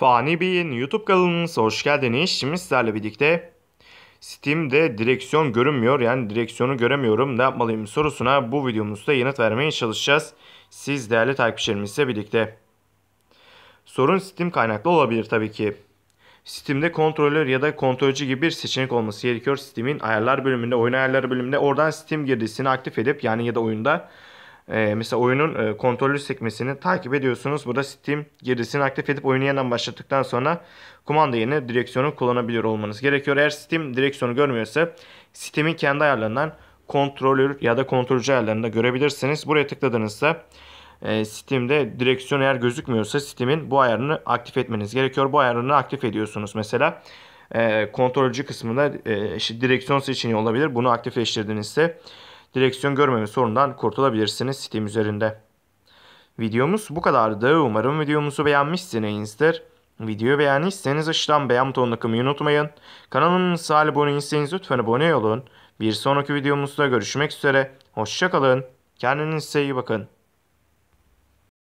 Fani Bey'in YouTube kanalımıza hoş geldiniz. Şimdi sizlerle birlikte Steam'de direksiyon görünmüyor yani direksiyonu göremiyorum ne yapmalıyım sorusuna bu videomuzda yanıt vermeye çalışacağız. Siz değerli takipçilerimizle birlikte. Sorun Steam kaynaklı olabilir tabii ki. Steam'de kontrolör ya da kontrolcü gibi bir seçenek olması gerekiyor. Steam'in ayarlar bölümünde, oyun ayarları bölümünde oradan Steam girdisini aktif edip yani ya da oyunda e, mesela oyunun e, kontrollü sekmesini takip ediyorsunuz. Burada Steam girdisini aktif edip oyunu yeniden başlattıktan sonra kumanda yerine direksiyonu kullanabiliyor olmanız gerekiyor. Eğer Steam direksiyonu görmüyorsa Steam'in kendi ayarlarından kontrolör ya da kontrolcü ayarlarında görebilirsiniz. Buraya tıkladığınızda e, Steam'de direksiyon eğer gözükmüyorsa Steam'in bu ayarını aktif etmeniz gerekiyor. Bu ayarını aktif ediyorsunuz mesela. E, kontrolcü kısmında e, işte direksiyon seçeneği olabilir. Bunu aktifleştirdiğinizde direksiyon görmeme sorundan kurtulabilirsiniz sitem üzerinde. Videomuz bu kadardı. Umarım videomuzu beğenmişsinizdir. Videoyu beğendiyseniz aşağıdan beğen butonuna kımayı unutmayın. Kanalımıza abone değilseniz lütfen abone olun. Bir sonraki videomuzda görüşmek üzere. Hoşçakalın. Kendinize iyi bakın.